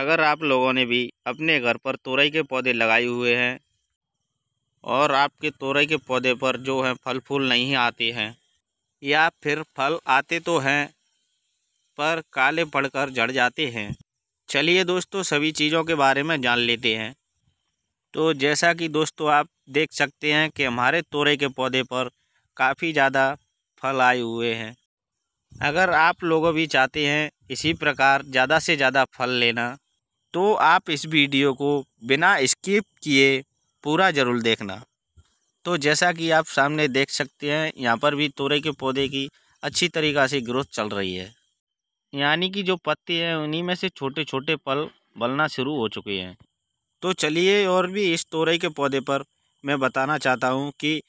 अगर आप लोगों ने भी अपने घर पर तोरई के पौधे लगाए हुए हैं और आपके तोरई के पौधे पर जो है फल फूल नहीं आते हैं या फिर फल आते तो हैं पर काले पड़कर जड़ जाते हैं चलिए दोस्तों सभी चीज़ों के बारे में जान लेते हैं तो जैसा कि दोस्तों आप देख सकते हैं कि हमारे तोरे के पौधे पर काफ़ी ज़्यादा फल आए हुए हैं अगर आप लोग भी चाहते हैं इसी प्रकार ज़्यादा से ज़्यादा फल लेना तो आप इस वीडियो को बिना स्किप किए पूरा ज़रूर देखना तो जैसा कि आप सामने देख सकते हैं यहाँ पर भी तोरे के पौधे की अच्छी तरीक़ा से ग्रोथ चल रही है यानी कि जो पत्ते हैं उन्हीं में से छोटे छोटे पल बलना शुरू हो चुके हैं तो चलिए और भी इस तोरे के पौधे पर मैं बताना चाहता हूँ कि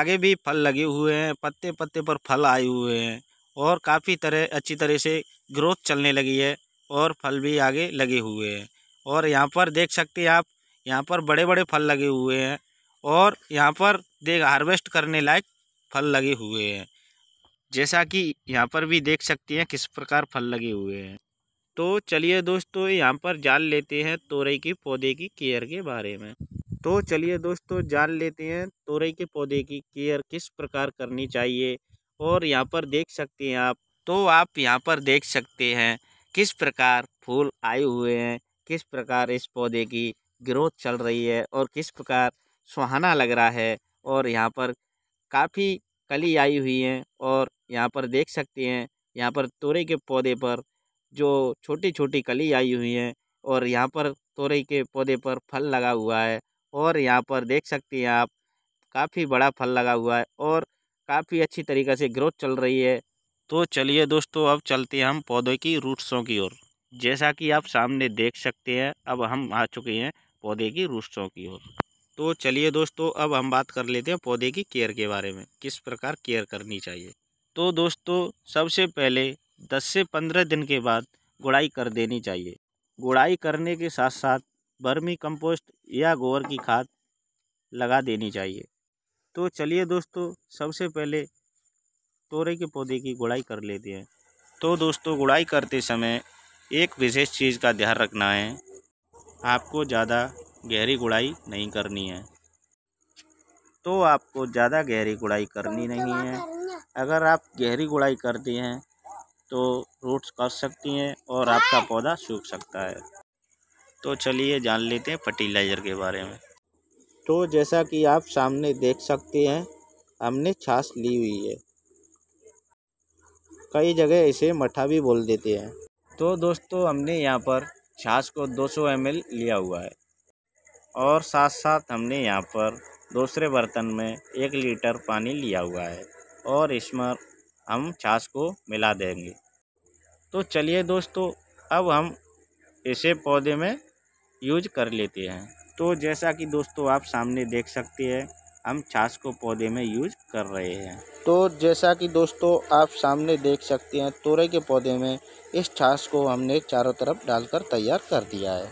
आगे भी फल लगे हुए हैं पत्ते पत्ते पर फल आए हुए हैं और काफ़ी तरह अच्छी तरह से ग्रोथ चलने लगी है और फल भी आगे लगे हुए हैं और यहाँ पर देख सकते हैं आप यहाँ पर बड़े बड़े फल लगे हुए हैं और यहाँ पर देख हार्वेस्ट करने लायक फल लगे हुए हैं जैसा कि यहाँ पर भी देख सकते हैं किस प्रकार फल लगे हुए हैं तो चलिए दोस्तों यहाँ पर जान लेते हैं तोरई के पौधे की केयर के बारे में तो चलिए दोस्तों जान लेते हैं तोरई के पौधे की केयर किस प्रकार करनी चाहिए और यहाँ पर देख सकते हैं आप तो आप यहाँ पर देख सकते हैं किस प्रकार फूल आए हुए हैं किस प्रकार इस पौधे की ग्रोथ चल रही है और किस प्रकार सुहाना लग रहा है और यहाँ पर काफ़ी कली आई हुई हैं और यहाँ पर देख सकते हैं यहाँ पर तोरे के पौधे पर जो छोटी छोटी कली आई हुई हैं और यहाँ पर तोरे के पौधे पर फल लगा हुआ है और यहाँ पर देख सकते हैं आप काफ़ी बड़ा फल लगा हुआ है और काफ़ी अच्छी तरीक़े से ग्रोथ चल रही है तो चलिए दोस्तों अब चलते हैं हम पौधे की रूट्सों की ओर जैसा कि आप सामने देख सकते हैं अब हम आ चुके हैं पौधे की रूट्सों की ओर तो चलिए दोस्तों अब हम बात कर लेते हैं पौधे की केयर के बारे में किस प्रकार केयर करनी चाहिए तो दोस्तों सबसे पहले दस से पंद्रह दिन के बाद गुड़ाई कर देनी चाहिए गुड़ाई करने के साथ साथ बर्मी कंपोस्ट या गोबर की खाद लगा देनी चाहिए तो चलिए दोस्तों सबसे पहले तोरे के पौधे की गुड़ाई कर लेते हैं तो दोस्तों गुड़ाई करते समय एक विशेष चीज़ का ध्यान रखना है आपको ज़्यादा गहरी गुड़ाई नहीं करनी है तो आपको ज़्यादा गहरी गुड़ाई करनी नहीं है अगर आप गहरी गुड़ाई करती हैं तो रूट्स कट सकती हैं और आपका हाँ। पौधा सूख सकता है तो चलिए जान लेते हैं फर्टिलाइज़र के बारे में तो जैसा कि आप सामने देख सकते हैं हमने छाछ ली हुई है कई जगह इसे मठा भी बोल देते हैं तो दोस्तों हमने यहाँ पर छाछ को 200 सौ लिया हुआ है और साथ साथ हमने यहाँ पर दूसरे बर्तन में एक लीटर पानी लिया हुआ है और इसमें हम छाछ को मिला देंगे तो चलिए दोस्तों अब हम इसे पौधे में यूज कर लेते हैं तो जैसा कि दोस्तों आप सामने देख सकते हैं हम छाछ को पौधे में यूज कर रहे हैं तो जैसा कि दोस्तों आप सामने देख सकते हैं तोरे के पौधे में इस छाछ को हमने चारों तरफ डालकर तैयार कर दिया है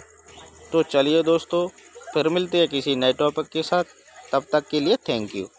तो चलिए दोस्तों फिर मिलते हैं किसी नए टॉपिक के साथ तब तक के लिए थैंक यू